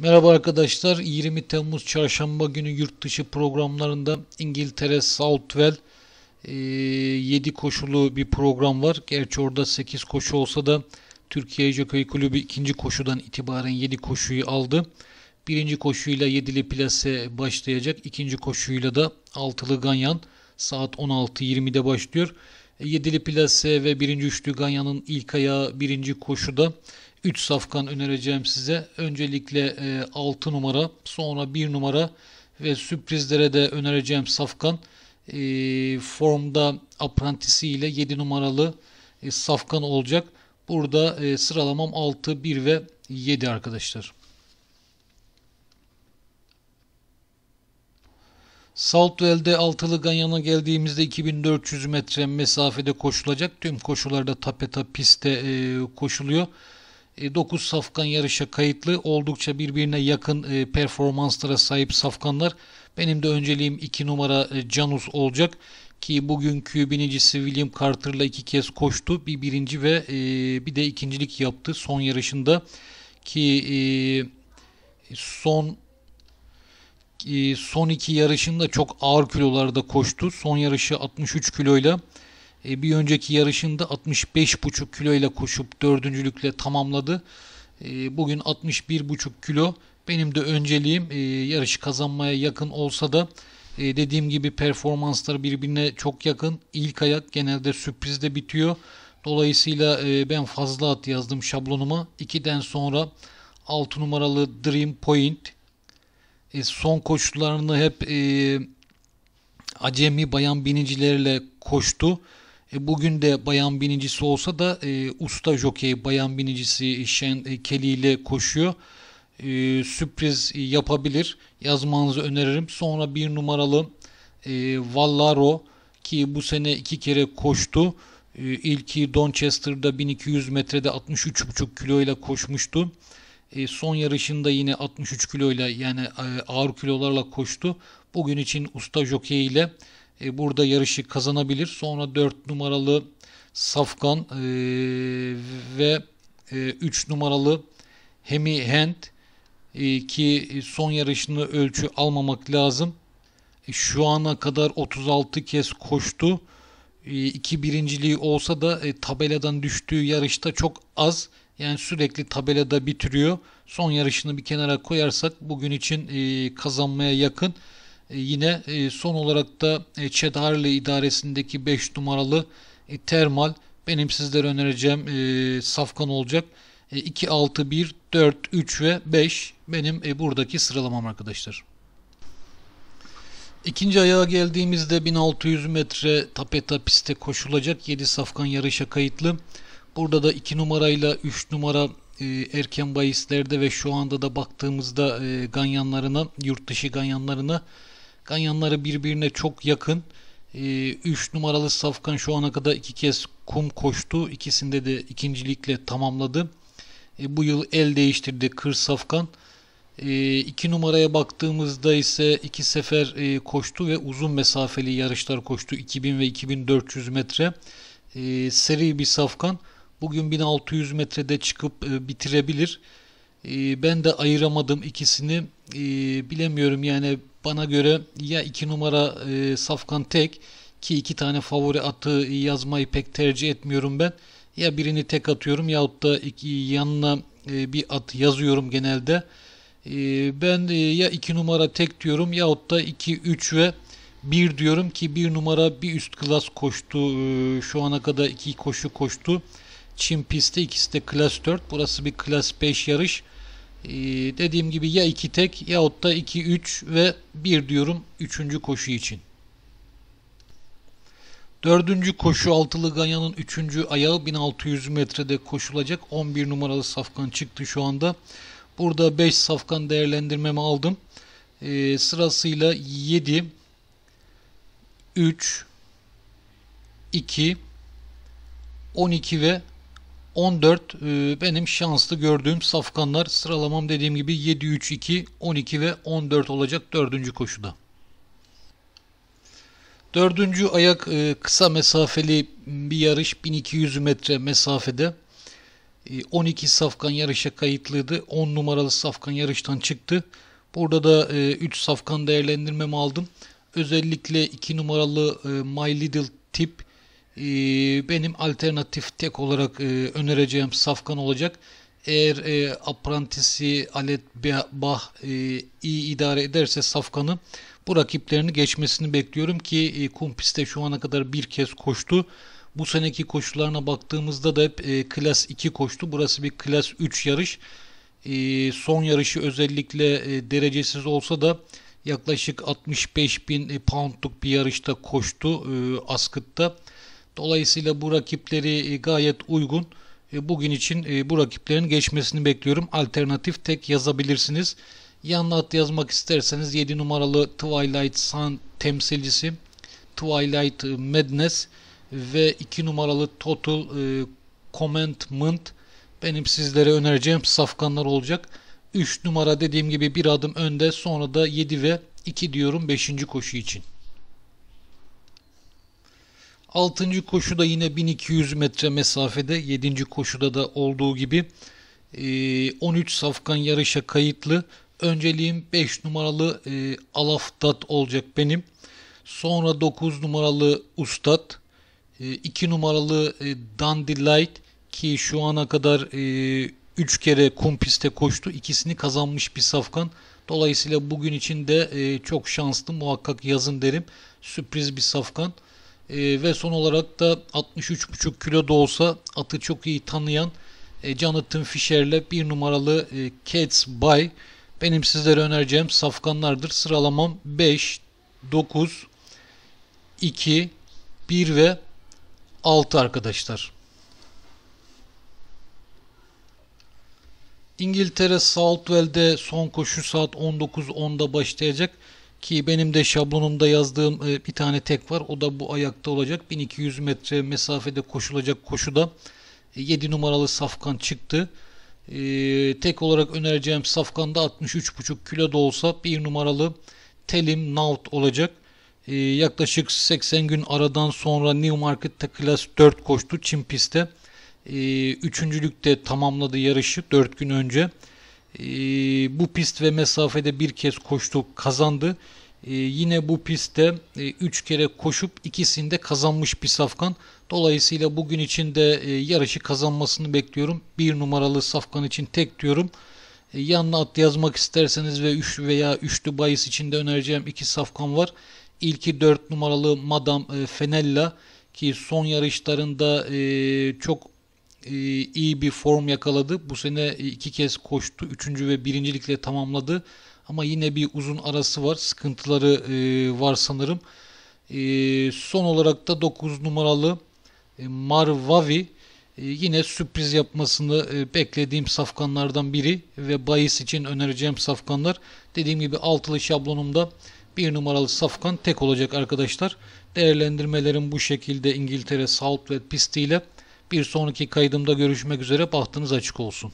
Merhaba arkadaşlar. 20 Temmuz Çarşamba günü yurt dışı programlarında İngiltere Southwell 7 e, koşulu bir program var. Gerçi orada 8 koşu olsa da Türkiye Jockey Kulübü ikinci koşudan itibaren 7 koşuyu aldı. Birinci koşuyla 7'li plase başlayacak. ikinci koşuyla da 6'lı Ganyan saat 16.20'de başlıyor. 7'li e, plase ve birinci üçlü Ganyan'ın ilk ayağı birinci koşuda 3 safkan önereceğim size. Öncelikle 6 e, numara, sonra 1 numara ve sürprizlere de önereceğim safkan. E, formda aprentisi ile 7 numaralı e, safkan olacak. Burada sıralamam 6, 1 ve 7 arkadaşlar. Saltwell'de altılı ganyana geldiğimizde 2400 metre mesafede koşulacak. Tüm koşularda tapeta pistte koşuluyor. 9 e, safkan yarışa kayıtlı. Oldukça birbirine yakın e, performanslara sahip safkanlar. Benim de önceliğim 2 numara e, Canus olacak ki bugünkü binicisi William Carter'la iki kez koştu. Bir birinci ve bir de ikincilik yaptı son yarışında ki son son iki yarışında çok ağır kilolarda koştu. Son yarışı 63 kiloyla e, bir önceki yarışında 65,5 kilo ile koşup dördüncülükle tamamladı. E, bugün 61,5 kilo. Benim de önceliğim e, yarışı kazanmaya yakın olsa da e, dediğim gibi performanslar birbirine çok yakın. İlk ayak genelde sürprizde bitiyor. Dolayısıyla ben fazla at yazdım şablonuma. 2'den sonra 6 numaralı Dream Point. son koşularını hep acemi bayan binicilerle koştu. E, bugün de bayan binicisi olsa da e, usta jokey bayan binicisi e, Shen e, Kelly ile koşuyor. E, sürpriz e, yapabilir. Yazmanızı öneririm. Sonra bir numaralı e, Vallaro ki bu sene iki kere koştu. E, ilki Donchester'da 1200 metrede 63,5 kilo ile koşmuştu. E, son yarışında yine 63 kiloyla yani e, ağır kilolarla koştu. Bugün için usta jokey ile e, burada yarışı kazanabilir. Sonra 4 numaralı Safkan e, ve e, numaralı Hemi Hent e, ki son yarışını ölçü almamak lazım. E, şu ana kadar 36 kez koştu. E, iki birinciliği olsa da e, tabeladan düştüğü yarışta çok az. Yani sürekli tabelada bitiriyor. Son yarışını bir kenara koyarsak bugün için e, kazanmaya yakın. E, yine e, son olarak da e, Chad Harley idaresindeki 5 numaralı Termal benim sizlere önereceğim safkan olacak. 2, 6, 1, 4, 3 ve 5 benim buradaki sıralamam arkadaşlar. İkinci ayağa geldiğimizde 1600 metre tapeta piste koşulacak 7 safkan yarışa kayıtlı. Burada da 2 numarayla 3 numara erken bayislerde ve şu anda da baktığımızda ganyanlarına, yurt dışı ganyanlarına Ganyanları birbirine çok yakın. 3 ee, numaralı Safkan şu ana kadar 2 kez kum koştu. İkisinde de ikincilikle tamamladı. Ee, bu yıl el değiştirdi Kır Safkan. 2 ee, numaraya baktığımızda ise 2 sefer e, koştu ve uzun mesafeli yarışlar koştu. 2000 ve 2400 metre. Seri bir Safkan. Bugün 1600 metrede çıkıp e, bitirebilir. Ben de ayıramadım ikisini. Bilemiyorum yani bana göre ya 2 numara e, Safkan Tek ki iki tane favori atı yazmayı pek tercih etmiyorum ben. Ya birini tek atıyorum yahut da iki, yanına e, bir at yazıyorum genelde. E, ben e, ya 2 numara tek diyorum yahut da 2, 3 ve 1 diyorum ki 1 numara bir üst klas koştu. E, şu ana kadar 2 koşu koştu. Çin pistte ikisi de klas 4. Burası bir klas 5 yarış. Ee, dediğim gibi ya iki tek yahut da iki üç ve bir diyorum üçüncü koşu için. Dördüncü koşu altılı Ganyan'ın üçüncü ayağı 1600 metrede koşulacak. 11 numaralı safkan çıktı şu anda. Burada 5 safkan değerlendirmemi aldım. E, sırasıyla 7 3 2 12 ve 14 e, benim şanslı gördüğüm safkanlar sıralamam dediğim gibi 7, 3, 2, 12 ve 14 olacak dördüncü koşuda. Dördüncü ayak e, kısa mesafeli bir yarış 1200 metre mesafede. 12 e, safkan yarışa kayıtlıydı. 10 numaralı safkan yarıştan çıktı. Burada da 3 safkan değerlendirmemi aldım. Özellikle 2 numaralı My Little Tip ee, benim alternatif tek olarak e, önereceğim Safkan olacak. Eğer e, Aprantisi Alet Bah e, iyi idare ederse Safkan'ı bu rakiplerini geçmesini bekliyorum ki e, Kumpis'te şu ana kadar bir kez koştu. Bu seneki koşularına baktığımızda da hep e, klas 2 koştu. Burası bir klas 3 yarış. E, son yarışı özellikle e, derecesiz olsa da yaklaşık 65 bin e, poundluk bir yarışta koştu e, Askıt'ta. Dolayısıyla bu rakipleri e, gayet uygun. E, bugün için e, bu rakiplerin geçmesini bekliyorum. Alternatif tek yazabilirsiniz. Yanına at yazmak isterseniz 7 numaralı Twilight Sun temsilcisi Twilight Madness ve 2 numaralı Total Commandment benim sizlere önereceğim safkanlar olacak. 3 numara dediğim gibi bir adım önde sonra da 7 ve 2 diyorum 5. koşu için. Altıncı koşuda yine 1200 metre mesafede, yedinci koşuda da olduğu gibi 13 e, safkan yarışa kayıtlı. Önceliğim 5 numaralı e, Alaftat olacak benim. Sonra 9 numaralı Ustad, 2 e, numaralı Dandy Light ki şu ana kadar 3 kere kum piste koştu. İkisini kazanmış bir safkan. Dolayısıyla bugün için de çok şanslı muhakkak yazın derim. Sürpriz bir safkan. E, ve son olarak da 63,5 kilo da olsa atı çok iyi tanıyan e, Jonathan Fisher'le bir numaralı e, Cats Bay. Benim sizlere önereceğim safkanlardır. Sıralamam 5, 9, 2, 1 ve 6 arkadaşlar. İngiltere Southwell'de son koşu saat 19.10'da başlayacak. Ki benim de şablonumda yazdığım e, bir tane tek var. O da bu ayakta olacak. 1200 metre mesafede koşulacak koşuda 7 e, numaralı safkan çıktı. E, tek olarak önereceğim safkan da 63,5 kilo da olsa 1 numaralı Telim Naut olacak. Yaklaşık 80 gün aradan sonra Newmarket'te Class 4 koştu Çin pistte. Üçüncülükte tamamladı yarışı 4 gün önce. Ee, bu pist ve mesafede bir kez koştu, kazandı. Ee, yine bu pistte 3 e, kere koşup ikisinde kazanmış bir safkan. Dolayısıyla bugün için de e, yarışı kazanmasını bekliyorum. Bir numaralı Safkan için tek diyorum. E, yanına at yazmak isterseniz ve 3 veya 3'lü bayis için de önereceğim 2 Safkan var. İlki 4 numaralı Madame Fenella ki son yarışlarında çok ee, iyi bir form yakaladı. Bu sene e, iki kez koştu. Üçüncü ve birincilikle tamamladı. Ama yine bir uzun arası var. Sıkıntıları e, var sanırım. Ee, son olarak da 9 numaralı e, Marvavi yine sürpriz yapmasını beklediğim safkanlardan biri ve bahis için önereceğim safkanlar. Dediğim gibi altılı şablonumda bir numaralı safkan tek olacak arkadaşlar. Değerlendirmelerim bu şekilde İngiltere Southwest pistiyle. ile bir sonraki kaydımda görüşmek üzere bahtınız açık olsun.